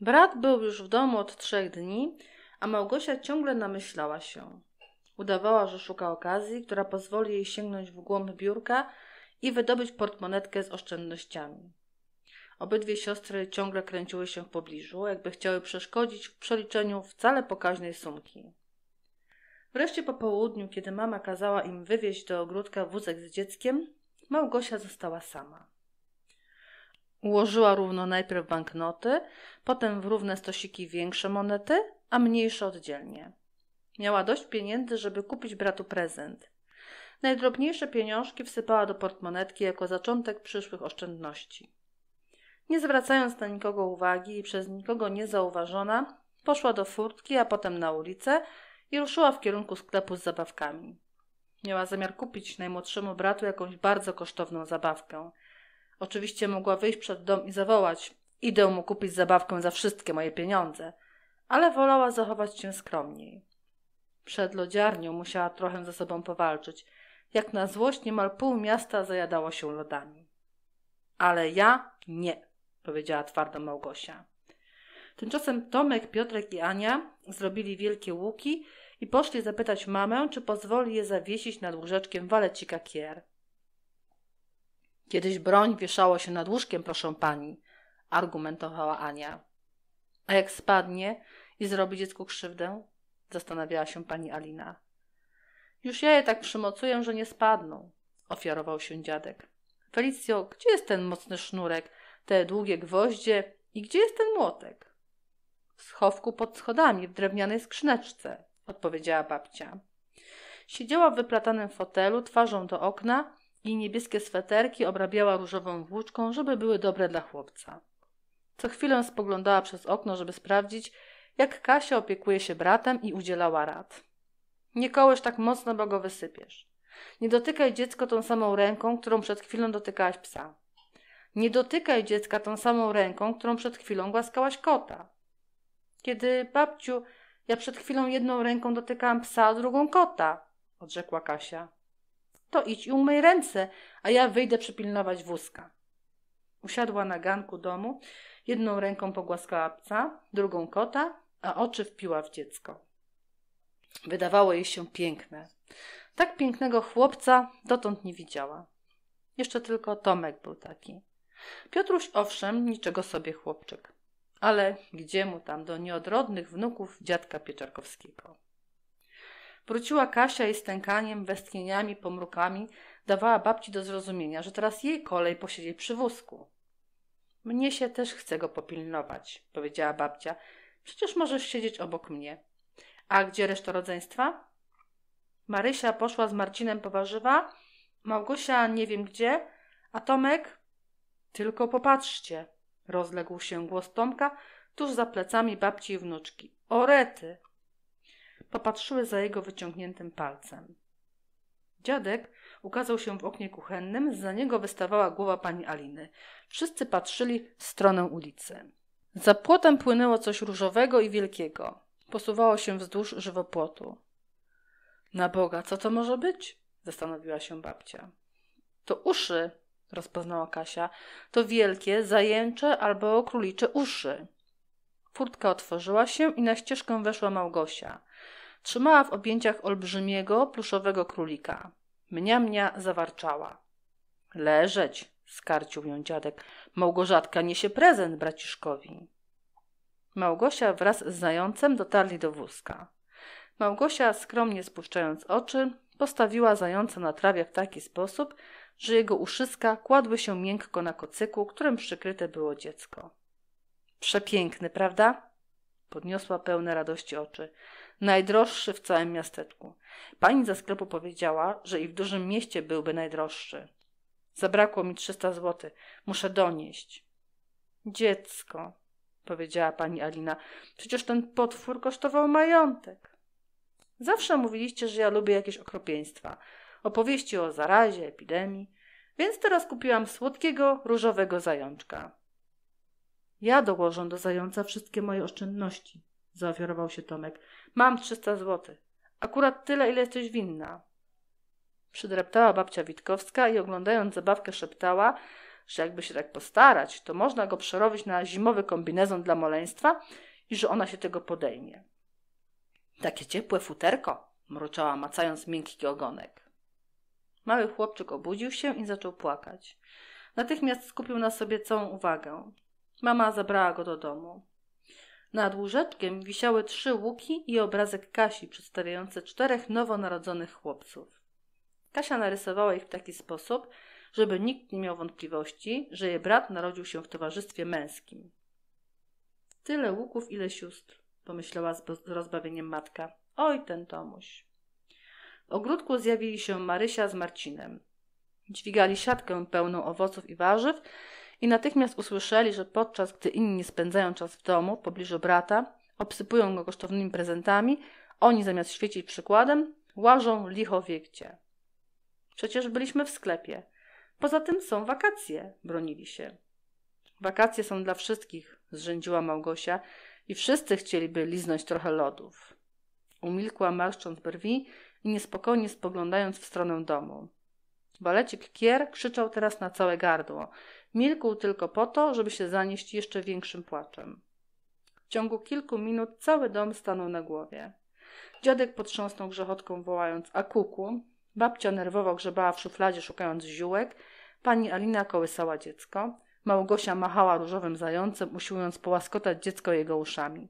Brat był już w domu od trzech dni, a Małgosia ciągle namyślała się. Udawała, że szuka okazji, która pozwoli jej sięgnąć w głąb biurka i wydobyć portmonetkę z oszczędnościami. Obydwie siostry ciągle kręciły się w pobliżu, jakby chciały przeszkodzić w przeliczeniu wcale pokaźnej sumki. Wreszcie po południu, kiedy mama kazała im wywieźć do ogródka wózek z dzieckiem, Małgosia została sama. Ułożyła równo najpierw banknoty, potem w równe stosiki większe monety, a mniejsze oddzielnie. Miała dość pieniędzy, żeby kupić bratu prezent. Najdrobniejsze pieniążki wsypała do portmonetki jako zaczątek przyszłych oszczędności. Nie zwracając na nikogo uwagi i przez nikogo niezauważona, poszła do furtki, a potem na ulicę i ruszyła w kierunku sklepu z zabawkami. Miała zamiar kupić najmłodszemu bratu jakąś bardzo kosztowną zabawkę – Oczywiście mogła wyjść przed dom i zawołać: Idę mu kupić zabawkę za wszystkie moje pieniądze, ale wolała zachować się skromniej. Przed lodziarnią musiała trochę ze sobą powalczyć. Jak na złość niemal pół miasta zajadało się lodami. Ale ja nie, powiedziała twardo Małgosia. Tymczasem Tomek, Piotrek i Ania zrobili wielkie łuki i poszli zapytać mamę, czy pozwoli je zawiesić nad łóżeczkiem walecika kier. Kiedyś broń wieszało się nad łóżkiem, proszę pani, argumentowała Ania. A jak spadnie i zrobi dziecku krzywdę? Zastanawiała się pani Alina. Już ja je tak przymocuję, że nie spadną, ofiarował się dziadek. Felicjo, gdzie jest ten mocny sznurek, te długie gwoździe i gdzie jest ten młotek? W schowku pod schodami, w drewnianej skrzyneczce, odpowiedziała babcia. Siedziała w wyplatanym fotelu, twarzą do okna i niebieskie sweterki obrabiała różową włóczką, żeby były dobre dla chłopca. Co chwilę spoglądała przez okno, żeby sprawdzić, jak Kasia opiekuje się bratem i udzielała rad. Nie kołysz tak mocno, bo go wysypiesz. Nie dotykaj dziecko tą samą ręką, którą przed chwilą dotykałaś psa. Nie dotykaj dziecka tą samą ręką, którą przed chwilą głaskałaś kota. Kiedy babciu, ja przed chwilą jedną ręką dotykałam psa, a drugą kota, odrzekła Kasia. To idź i umyj ręce, a ja wyjdę przypilnować wózka. Usiadła na ganku domu, jedną ręką pogłaskała psa, drugą kota, a oczy wpiła w dziecko. Wydawało jej się piękne. Tak pięknego chłopca dotąd nie widziała. Jeszcze tylko Tomek był taki. Piotruś owszem, niczego sobie chłopczyk. Ale gdzie mu tam do nieodrodnych wnuków dziadka Pieczarkowskiego? Wróciła Kasia i stękaniem, westchnieniami, pomrukami dawała babci do zrozumienia, że teraz jej kolej posiedzieć przy wózku. Mnie się też chce go popilnować, powiedziała babcia. Przecież możesz siedzieć obok mnie. A gdzie reszta rodzeństwa? Marysia poszła z Marcinem po warzywa, Małgosia nie wiem gdzie, a Tomek... Tylko popatrzcie, rozległ się głos Tomka tuż za plecami babci i wnuczki. Orety! popatrzyły za jego wyciągniętym palcem. Dziadek ukazał się w oknie kuchennym, za niego wystawała głowa pani Aliny. Wszyscy patrzyli w stronę ulicy. Za płotem płynęło coś różowego i wielkiego. Posuwało się wzdłuż żywopłotu. Na Boga, co to może być? zastanowiła się babcia. To uszy, rozpoznała Kasia. To wielkie, zajęcze albo królicze uszy. Furtka otworzyła się i na ścieżkę weszła Małgosia. Trzymała w objęciach olbrzymiego, pluszowego królika. Mnia mnia zawarczała. Leżeć, skarcił ją dziadek. Małgorzatka niesie prezent braciszkowi. Małgosia wraz z zającem dotarli do wózka. Małgosia, skromnie spuszczając oczy, postawiła zająca na trawie w taki sposób, że jego uszyska kładły się miękko na kocyku, którym przykryte było dziecko. Przepiękny, prawda? Podniosła pełne radości oczy najdroższy w całym miasteczku. Pani ze sklepu powiedziała, że i w dużym mieście byłby najdroższy. Zabrakło mi trzysta złotych. Muszę donieść. Dziecko, powiedziała pani Alina, przecież ten potwór kosztował majątek. Zawsze mówiliście, że ja lubię jakieś okropieństwa, opowieści o zarazie, epidemii, więc teraz kupiłam słodkiego, różowego zajączka. Ja dołożę do zająca wszystkie moje oszczędności, zaofiarował się Tomek. Mam trzysta złotych. Akurat tyle, ile jesteś winna. Przydreptała babcia Witkowska i oglądając zabawkę szeptała, że jakby się tak postarać, to można go przerobić na zimowy kombinezon dla moleństwa i że ona się tego podejmie. Takie ciepłe futerko, mruczała macając miękki ogonek. Mały chłopczyk obudził się i zaczął płakać. Natychmiast skupił na sobie całą uwagę. Mama zabrała go do domu. Nad łóżeczkiem wisiały trzy łuki i obrazek Kasi przedstawiający czterech nowonarodzonych chłopców. Kasia narysowała ich w taki sposób, żeby nikt nie miał wątpliwości, że jej brat narodził się w towarzystwie męskim. Tyle łuków, ile sióstr, pomyślała z rozbawieniem matka. Oj, ten Tomuś. W ogródku zjawili się Marysia z Marcinem. Dźwigali siatkę pełną owoców i warzyw i natychmiast usłyszeli, że podczas gdy inni spędzają czas w domu, w pobliżu brata, obsypują go kosztownymi prezentami, oni zamiast świecić przykładem, łażą licho wiekcie. Przecież byliśmy w sklepie. Poza tym są wakacje, bronili się. Wakacje są dla wszystkich, zrzędziła Małgosia i wszyscy chcieliby liznąć trochę lodów. Umilkła marszcząc brwi i niespokojnie spoglądając w stronę domu. Balecik Kier krzyczał teraz na całe gardło Milkł tylko po to, żeby się zanieść jeszcze większym płaczem. W ciągu kilku minut cały dom stanął na głowie. Dziadek potrząsnął grzechotką, wołając a kuku. Babcia nerwowo grzebała w szufladzie, szukając ziółek. Pani Alina kołysała dziecko. Małgosia machała różowym zającem, usiłując połaskotać dziecko jego uszami.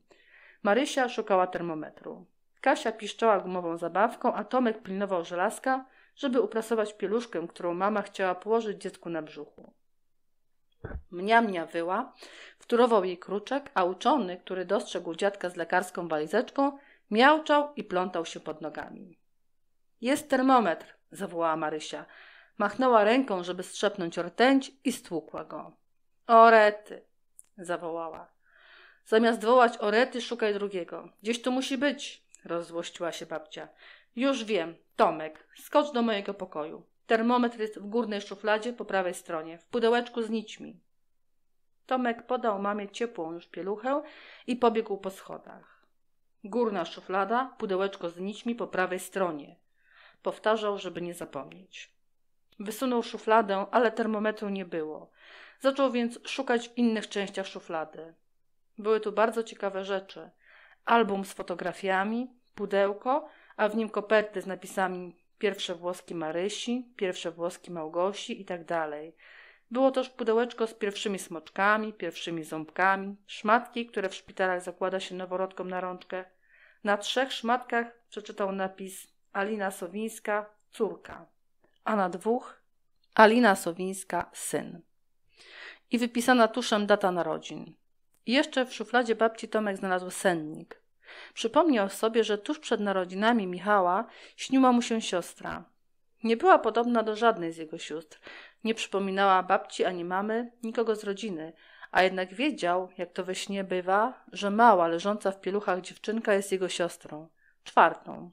Marysia szukała termometru. Kasia piszczała gumową zabawką, a Tomek pilnował żelazka, żeby uprasować pieluszkę, którą mama chciała położyć dziecku na brzuchu. Mniamnia wyła, wtórował jej kruczek, a uczony, który dostrzegł dziadka z lekarską walizeczką, miałczał i plątał się pod nogami. Jest termometr, zawołała Marysia. Machnęła ręką, żeby strzepnąć rtęć i stłukła go. Orety, zawołała. Zamiast wołać orety, szukaj drugiego. Gdzieś tu musi być, rozzłościła się babcia. Już wiem, Tomek, skocz do mojego pokoju. Termometr jest w górnej szufladzie po prawej stronie, w pudełeczku z nićmi. Tomek podał mamie ciepłą już pieluchę i pobiegł po schodach. Górna szuflada, pudełeczko z nićmi po prawej stronie. Powtarzał, żeby nie zapomnieć. Wysunął szufladę, ale termometru nie było. Zaczął więc szukać w innych częściach szuflady. Były tu bardzo ciekawe rzeczy. Album z fotografiami, pudełko, a w nim koperty z napisami pierwsze włoski Marysi, pierwsze włoski Małgosi i tak dalej. Było też pudełeczko z pierwszymi smoczkami, pierwszymi ząbkami, szmatki, które w szpitalach zakłada się noworodkom na rączkę. Na trzech szmatkach przeczytał napis Alina Sowińska, córka, a na dwóch Alina Sowińska, syn. I wypisana tuszem data narodzin. I jeszcze w szufladzie babci Tomek znalazł sennik. Przypomniał sobie, że tuż przed narodzinami Michała śniła mu się siostra. Nie była podobna do żadnej z jego sióstr. Nie przypominała babci ani mamy, nikogo z rodziny, a jednak wiedział, jak to we śnie bywa, że mała, leżąca w pieluchach dziewczynka jest jego siostrą, czwartą.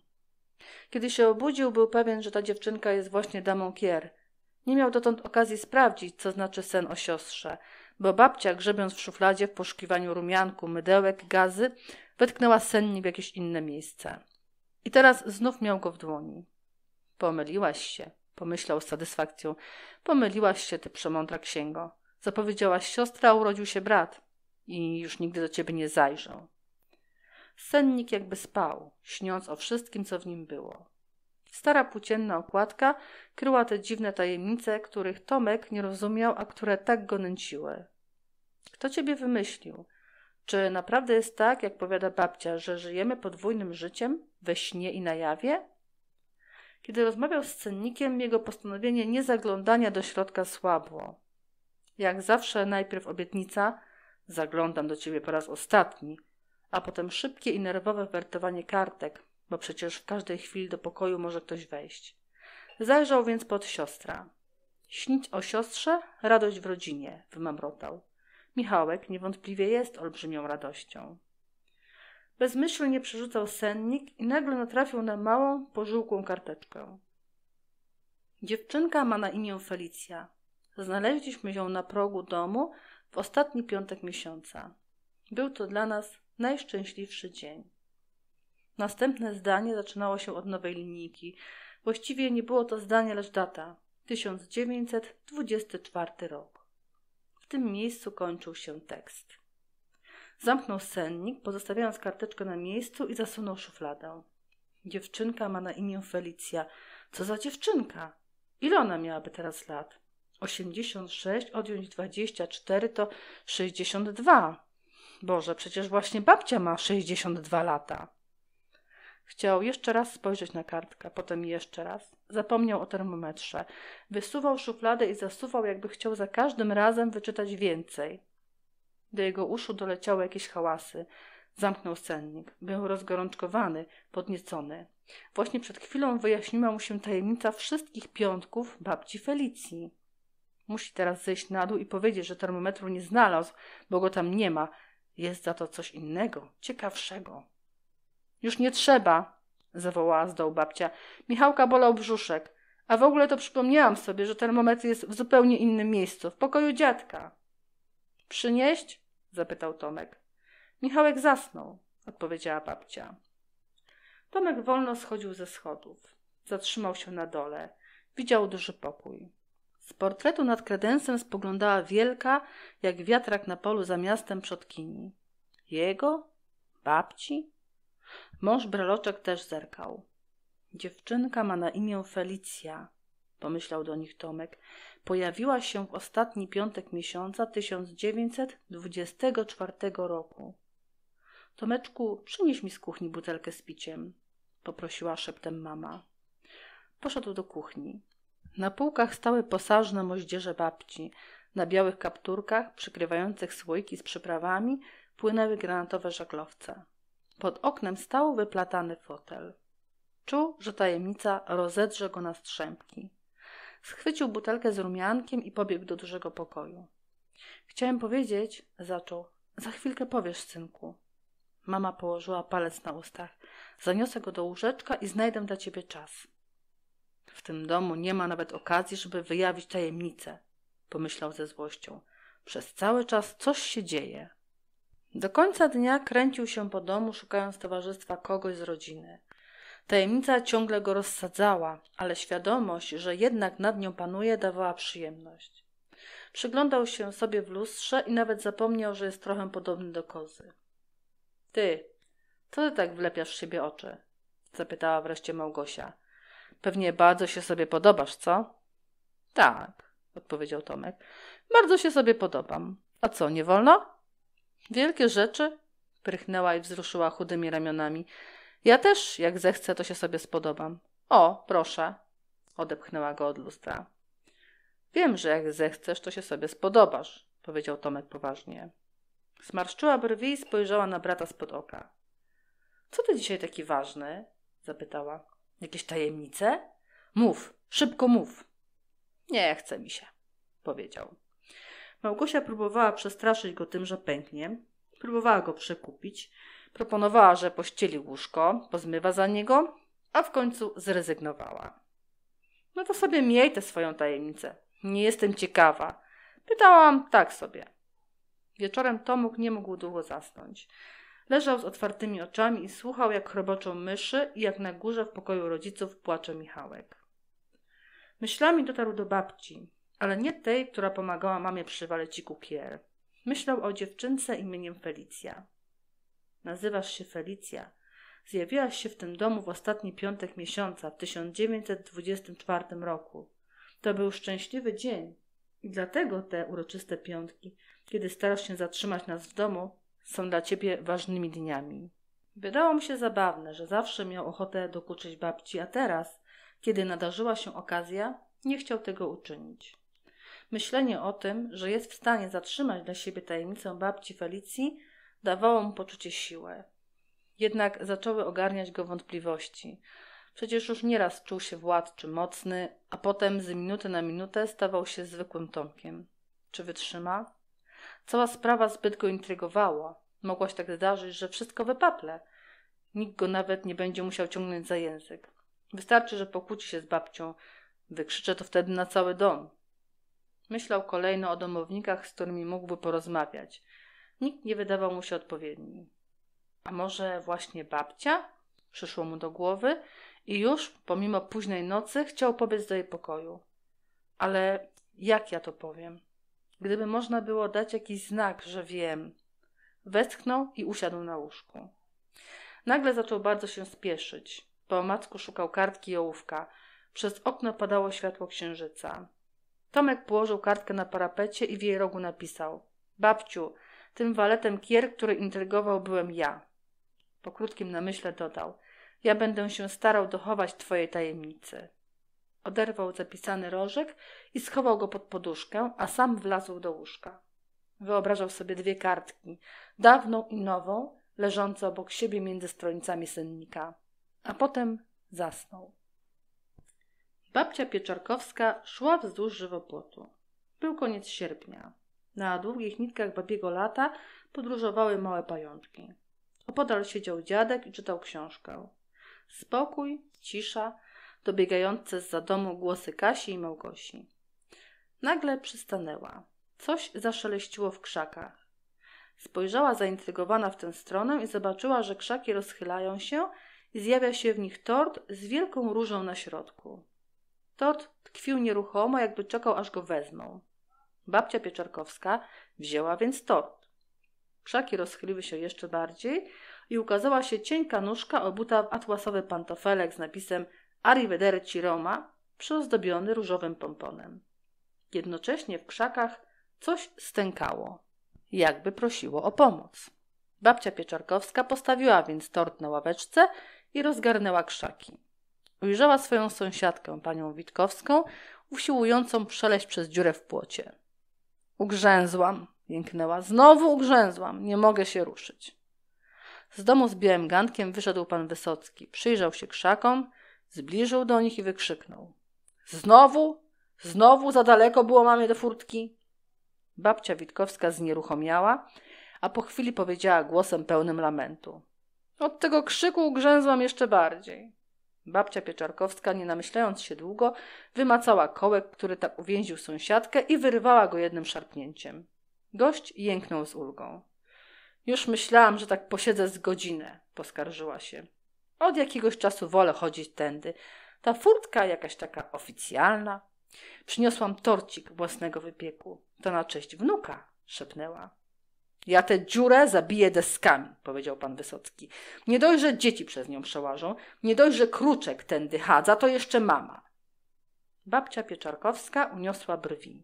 Kiedy się obudził, był pewien, że ta dziewczynka jest właśnie damą Kier. Nie miał dotąd okazji sprawdzić, co znaczy sen o siostrze – bo babcia, grzebiąc w szufladzie w poszukiwaniu rumianku, mydełek, gazy, wetknęła sennie w jakieś inne miejsce. I teraz znów miał go w dłoni. Pomyliłaś się, pomyślał z satysfakcją. Pomyliłaś się, ty przemądra księgo. Zapowiedziałaś siostra, urodził się brat i już nigdy do ciebie nie zajrzę. Sennik jakby spał, śniąc o wszystkim, co w nim było. Stara płócienna okładka kryła te dziwne tajemnice, których Tomek nie rozumiał, a które tak go nęciły. Kto ciebie wymyślił? Czy naprawdę jest tak, jak powiada babcia, że żyjemy podwójnym życiem we śnie i na jawie? Kiedy rozmawiał z cennikiem, jego postanowienie nie zaglądania do środka słabło. Jak zawsze najpierw obietnica, zaglądam do ciebie po raz ostatni, a potem szybkie i nerwowe wertowanie kartek, bo przecież w każdej chwili do pokoju może ktoś wejść. Zajrzał więc pod siostra. Śnić o siostrze, radość w rodzinie, wymamrotał. Michałek niewątpliwie jest olbrzymią radością. Bezmyślnie przerzucał sennik i nagle natrafił na małą, pożółkłą karteczkę. Dziewczynka ma na imię Felicja. Znaleźliśmy ją na progu domu w ostatni piątek miesiąca. Był to dla nas najszczęśliwszy dzień. Następne zdanie zaczynało się od nowej linijki. Właściwie nie było to zdanie, lecz data 1924 rok tym miejscu kończył się tekst. Zamknął sennik, pozostawiając karteczkę na miejscu i zasunął szufladę. Dziewczynka ma na imię Felicja. Co za dziewczynka? Ile ona miałaby teraz lat? 86 odjąć 24 to 62. Boże, przecież właśnie babcia ma 62 lata. Chciał jeszcze raz spojrzeć na kartkę, potem jeszcze raz. Zapomniał o termometrze. Wysuwał szufladę i zasuwał, jakby chciał za każdym razem wyczytać więcej. Do jego uszu doleciały jakieś hałasy. Zamknął sennik. Był rozgorączkowany, podniecony. Właśnie przed chwilą wyjaśniła mu się tajemnica wszystkich piątków babci Felicji. Musi teraz zejść na dół i powiedzieć, że termometru nie znalazł, bo go tam nie ma. Jest za to coś innego, ciekawszego. Już nie trzeba, zawołała z dołu babcia. Michałka bolał brzuszek. A w ogóle to przypomniałam sobie, że termometr jest w zupełnie innym miejscu, w pokoju dziadka. Przynieść? zapytał Tomek. Michałek zasnął, odpowiedziała babcia. Tomek wolno schodził ze schodów. Zatrzymał się na dole. Widział duży pokój. Z portretu nad kredensem spoglądała wielka, jak wiatrak na polu za miastem przodkini. Jego? Babci? Mąż braloczek też zerkał. Dziewczynka ma na imię Felicja, pomyślał do nich Tomek. Pojawiła się w ostatni piątek miesiąca 1924 roku. Tomeczku, przynieś mi z kuchni butelkę z piciem, poprosiła szeptem mama. Poszedł do kuchni. Na półkach stały posażne moździerze babci. Na białych kapturkach, przykrywających słoiki z przyprawami, płynęły granatowe żaglowce. Pod oknem stał wyplatany fotel. Czuł, że tajemnica rozedrze go na strzępki. Schwycił butelkę z rumiankiem i pobiegł do dużego pokoju. Chciałem powiedzieć, zaczął. Za chwilkę powiesz, synku. Mama położyła palec na ustach. Zaniosę go do łóżeczka i znajdę dla ciebie czas. W tym domu nie ma nawet okazji, żeby wyjawić tajemnicę, pomyślał ze złością. Przez cały czas coś się dzieje. Do końca dnia kręcił się po domu, szukając towarzystwa kogoś z rodziny. Tajemnica ciągle go rozsadzała, ale świadomość, że jednak nad nią panuje, dawała przyjemność. Przyglądał się sobie w lustrze i nawet zapomniał, że jest trochę podobny do kozy. Ty, co ty tak wlepiasz w siebie oczy? zapytała wreszcie Małgosia. Pewnie bardzo się sobie podobasz, co? Tak, odpowiedział Tomek. Bardzo się sobie podobam. A co, nie wolno? Wielkie rzeczy? Prychnęła i wzruszyła chudymi ramionami. Ja też, jak zechcę, to się sobie spodobam. O, proszę. Odepchnęła go od lustra. Wiem, że jak zechcesz, to się sobie spodobasz, powiedział Tomek poważnie. Smarszczyła brwi i spojrzała na brata spod oka. Co ty dzisiaj taki ważny? zapytała. Jakieś tajemnice? Mów, szybko mów. Nie chce mi się, powiedział. Małgosia próbowała przestraszyć go tym, że pęknie. Próbowała go przekupić. Proponowała, że pościeli łóżko, pozmywa za niego, a w końcu zrezygnowała. No to sobie miej tę swoją tajemnicę. Nie jestem ciekawa. Pytałam tak sobie. Wieczorem Tomuk nie mógł długo zasnąć. Leżał z otwartymi oczami i słuchał, jak chroboczą myszy i jak na górze w pokoju rodziców płacze Michałek. Myślami dotarł do babci ale nie tej, która pomagała mamie przy waleciku Myślał o dziewczynce imieniem Felicja. Nazywasz się Felicja. Zjawiłaś się w tym domu w ostatni piątek miesiąca w 1924 roku. To był szczęśliwy dzień i dlatego te uroczyste piątki, kiedy starasz się zatrzymać nas w domu, są dla ciebie ważnymi dniami. Wydało mi się zabawne, że zawsze miał ochotę dokuczyć babci, a teraz, kiedy nadarzyła się okazja, nie chciał tego uczynić. Myślenie o tym, że jest w stanie zatrzymać dla siebie tajemnicę babci Felicji, dawało mu poczucie siły. Jednak zaczęły ogarniać go wątpliwości. Przecież już nieraz czuł się władczy, mocny, a potem z minuty na minutę stawał się zwykłym Tomkiem. Czy wytrzyma? Cała sprawa zbyt go intrygowała. Mogła się tak zdarzyć, że wszystko wypaple. Nikt go nawet nie będzie musiał ciągnąć za język. Wystarczy, że pokłóci się z babcią. Wykrzycze to wtedy na cały dom. Myślał kolejno o domownikach, z którymi mógłby porozmawiać. Nikt nie wydawał mu się odpowiedni. A może właśnie babcia? Przyszło mu do głowy i już, pomimo późnej nocy, chciał pobiec do jej pokoju. Ale jak ja to powiem? Gdyby można było dać jakiś znak, że wiem. Westchnął i usiadł na łóżku. Nagle zaczął bardzo się spieszyć. Po matku szukał kartki i ołówka. Przez okno padało światło księżyca. Tomek położył kartkę na parapecie i w jej rogu napisał: Babciu, tym waletem kier, który intrygował, byłem ja. Po krótkim namyśle dodał: Ja będę się starał dochować twojej tajemnicy. Oderwał zapisany rożek i schował go pod poduszkę, a sam wlazł do łóżka. Wyobrażał sobie dwie kartki, dawną i nową, leżące obok siebie między stronicami sennika. A potem zasnął. Babcia Pieczarkowska szła wzdłuż żywopłotu. Był koniec sierpnia. Na długich nitkach babiego lata podróżowały małe pajączki. Opodal siedział dziadek i czytał książkę. Spokój, cisza, dobiegające z za domu głosy Kasi i Małgosi. Nagle przystanęła. Coś zaszeleściło w krzakach. Spojrzała zaintrygowana w tę stronę i zobaczyła, że krzaki rozchylają się i zjawia się w nich tort z wielką różą na środku. Tort tkwił nieruchomo, jakby czekał, aż go wezmą. Babcia Pieczarkowska wzięła więc tort. Krzaki rozchyliły się jeszcze bardziej i ukazała się cienka nóżka obuta w atłasowy pantofelek z napisem Arrivederci Roma, przyozdobiony różowym pomponem. Jednocześnie w krzakach coś stękało, jakby prosiło o pomoc. Babcia Pieczarkowska postawiła więc tort na ławeczce i rozgarnęła krzaki. Ujrzała swoją sąsiadkę, panią Witkowską, usiłującą przeleść przez dziurę w płocie. Ugrzęzłam, jęknęła. Znowu ugrzęzłam, nie mogę się ruszyć. Z domu z białym gankiem wyszedł pan Wysocki. Przyjrzał się krzakom, zbliżył do nich i wykrzyknął. Znowu? Znowu za daleko było mamie do furtki? Babcia Witkowska znieruchomiała, a po chwili powiedziała głosem pełnym lamentu. Od tego krzyku ugrzęzłam jeszcze bardziej. Babcia Pieczarkowska, nie namyślając się długo, wymacała kołek, który tak uwięził sąsiadkę i wyrywała go jednym szarpnięciem. Gość jęknął z ulgą. Już myślałam, że tak posiedzę z godzinę, poskarżyła się. Od jakiegoś czasu wolę chodzić tędy. Ta furtka jakaś taka oficjalna. Przyniosłam torcik własnego wypieku. To na cześć wnuka, szepnęła. Ja tę dziurę zabiję deskami, powiedział pan Wysocki. Nie dość, że dzieci przez nią przełażą, nie dość, że kruczek tędy chadza, to jeszcze mama. Babcia Pieczarkowska uniosła brwi.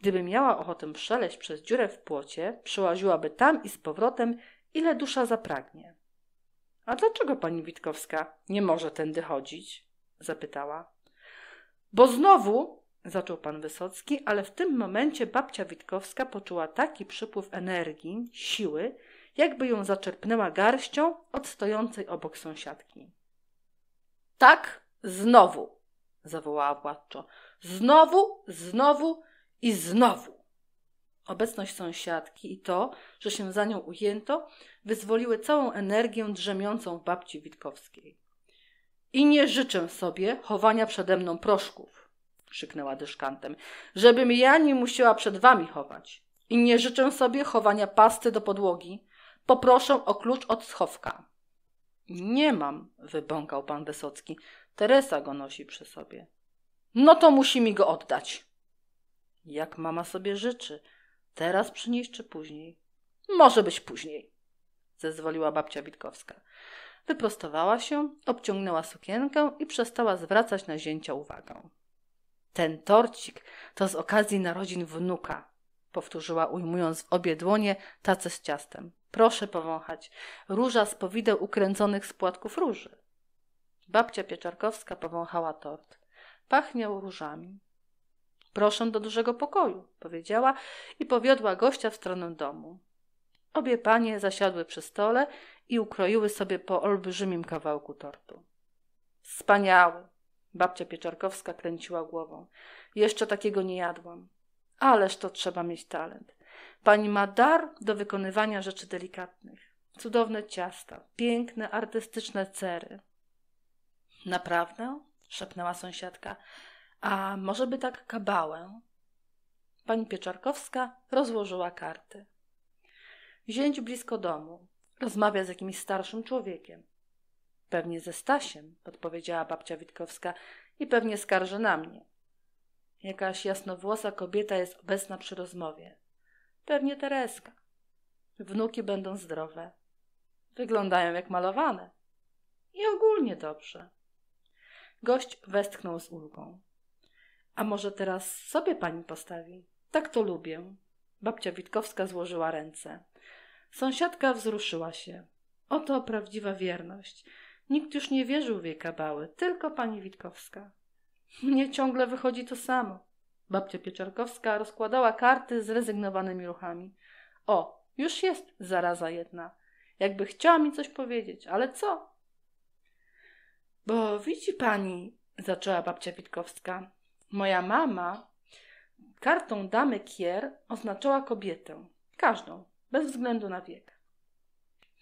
Gdyby miała ochotę przeleść przez dziurę w płocie, przełaziłaby tam i z powrotem, ile dusza zapragnie. A dlaczego pani Witkowska nie może tędy chodzić? zapytała. Bo znowu zaczął pan Wysocki, ale w tym momencie babcia Witkowska poczuła taki przypływ energii, siły, jakby ją zaczerpnęła garścią od stojącej obok sąsiadki. Tak, znowu, zawołała władczo. Znowu, znowu i znowu. Obecność sąsiadki i to, że się za nią ujęto, wyzwoliły całą energię drzemiącą w babci Witkowskiej. I nie życzę sobie chowania przede mną proszków krzyknęła dyszkantem, żebym ja nie musiała przed wami chować. I nie życzę sobie chowania pasty do podłogi. Poproszę o klucz od schowka. Nie mam, wybąkał pan Wysocki. Teresa go nosi przy sobie. No to musi mi go oddać. Jak mama sobie życzy. Teraz przynieść czy później? Może być później, zezwoliła babcia Witkowska. Wyprostowała się, obciągnęła sukienkę i przestała zwracać na zięcia uwagę. Ten torcik to z okazji narodzin wnuka, powtórzyła ujmując w obie dłonie tacę z ciastem. Proszę powąchać. Róża z powideł ukręconych z płatków róży. Babcia Pieczarkowska powąchała tort. Pachniał różami. Proszę do dużego pokoju, powiedziała i powiodła gościa w stronę domu. Obie panie zasiadły przy stole i ukroiły sobie po olbrzymim kawałku tortu. Wspaniały, Babcia Pieczarkowska kręciła głową. Jeszcze takiego nie jadłam. Ależ to trzeba mieć talent. Pani ma dar do wykonywania rzeczy delikatnych. Cudowne ciasta, piękne, artystyczne cery. Naprawdę? szepnęła sąsiadka. A może by tak kabałę? Pani Pieczarkowska rozłożyła karty. Zięć blisko domu. Rozmawia z jakimś starszym człowiekiem. Pewnie ze Stasiem, odpowiedziała babcia Witkowska i pewnie skarży na mnie. Jakaś jasnowłosa kobieta jest obecna przy rozmowie. Pewnie Tereska. Wnuki będą zdrowe. Wyglądają jak malowane. I ogólnie dobrze. Gość westchnął z ulgą. A może teraz sobie pani postawi? Tak to lubię. Babcia Witkowska złożyła ręce. Sąsiadka wzruszyła się. Oto prawdziwa wierność. Nikt już nie wierzył w jej kabały, tylko pani Witkowska. Mnie ciągle wychodzi to samo. Babcia Pieczarkowska rozkładała karty z rezygnowanymi ruchami. O, już jest zaraza jedna. Jakby chciała mi coś powiedzieć, ale co? Bo widzi pani, zaczęła babcia Witkowska, moja mama kartą damy kier oznaczała kobietę, każdą, bez względu na wiek.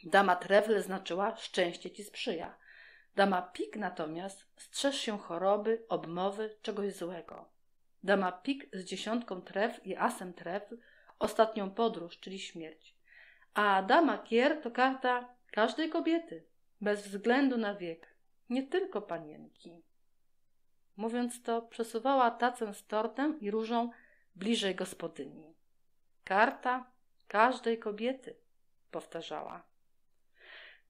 Dama trefle znaczyła szczęście ci sprzyja. Dama pik natomiast strzeż się choroby, obmowy, czegoś złego. Dama pik z dziesiątką tref i asem tref, ostatnią podróż, czyli śmierć. A dama kier to karta każdej kobiety, bez względu na wiek, nie tylko panienki. Mówiąc to, przesuwała tacę z tortem i różą bliżej gospodyni. Karta każdej kobiety, powtarzała.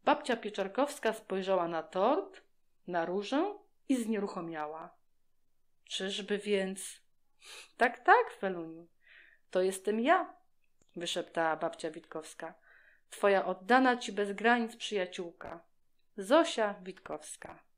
Babcia Pieczarkowska spojrzała na tort, na różę i znieruchomiała. Czyżby więc... Tak, tak, Feluniu, to jestem ja, wyszeptała babcia Witkowska. Twoja oddana ci bez granic przyjaciółka. Zosia Witkowska.